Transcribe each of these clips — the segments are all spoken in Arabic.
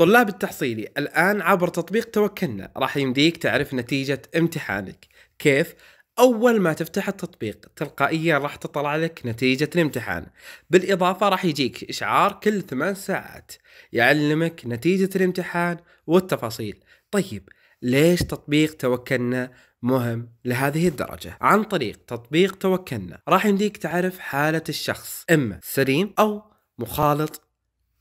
طلاب التحصيلي الآن عبر تطبيق توكلنا راح يمديك تعرف نتيجة امتحانك كيف؟ أول ما تفتح التطبيق تلقائيا راح تطلع لك نتيجة الامتحان بالإضافة راح يجيك إشعار كل ثمان ساعات يعلمك نتيجة الامتحان والتفاصيل طيب ليش تطبيق توكلنا مهم لهذه الدرجة عن طريق تطبيق توكلنا راح يمديك تعرف حالة الشخص إما سليم أو مخالط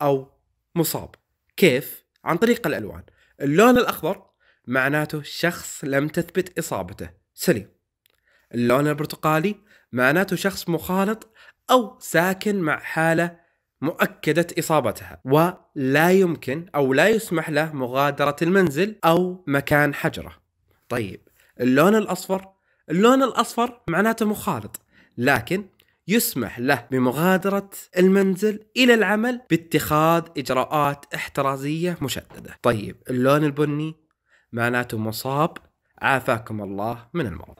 أو مصاب كيف؟ عن طريق الألوان اللون الأخضر معناته شخص لم تثبت إصابته سليم اللون البرتقالي معناته شخص مخالط أو ساكن مع حالة مؤكدة إصابتها ولا يمكن أو لا يسمح له مغادرة المنزل أو مكان حجرة طيب اللون الأصفر اللون الأصفر معناته مخالط لكن يسمح له بمغادرة المنزل إلى العمل باتخاذ إجراءات احترازية مشددة طيب اللون البني معناته مصاب عافاكم الله من المرض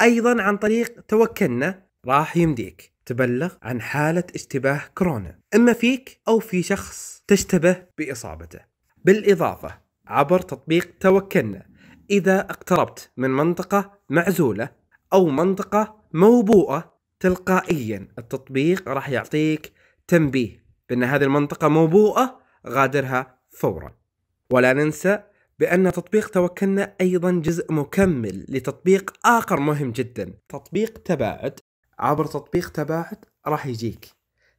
أيضا عن طريق توكلنا راح يمديك تبلغ عن حالة اشتباه كورونا إما فيك أو في شخص تشتبه بإصابته بالإضافة عبر تطبيق توكلنا إذا اقتربت من منطقة معزولة أو منطقة موبوءة تلقائيا التطبيق راح يعطيك تنبيه بأن هذه المنطقة موبوءة غادرها فورا ولا ننسى بأن تطبيق توكلنا أيضا جزء مكمل لتطبيق آخر مهم جدا تطبيق تباعد عبر تطبيق تباعد راح يجيك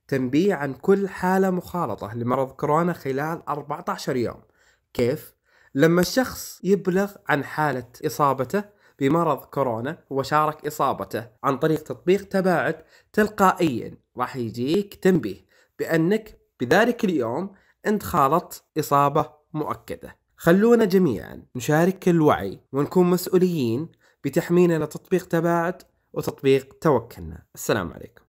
تنبيه عن كل حالة مخالطة لمرض كورونا خلال 14 يوم كيف؟ لما الشخص يبلغ عن حالة إصابته بمرض كورونا وشارك إصابته عن طريق تطبيق تباعد تلقائيا راح يجيك تنبيه بأنك بذلك اليوم أنت خالطت إصابة مؤكدة خلونا جميعا نشارك الوعي ونكون مسؤولين بتحميلنا تطبيق تباعد وتطبيق توكلنا السلام عليكم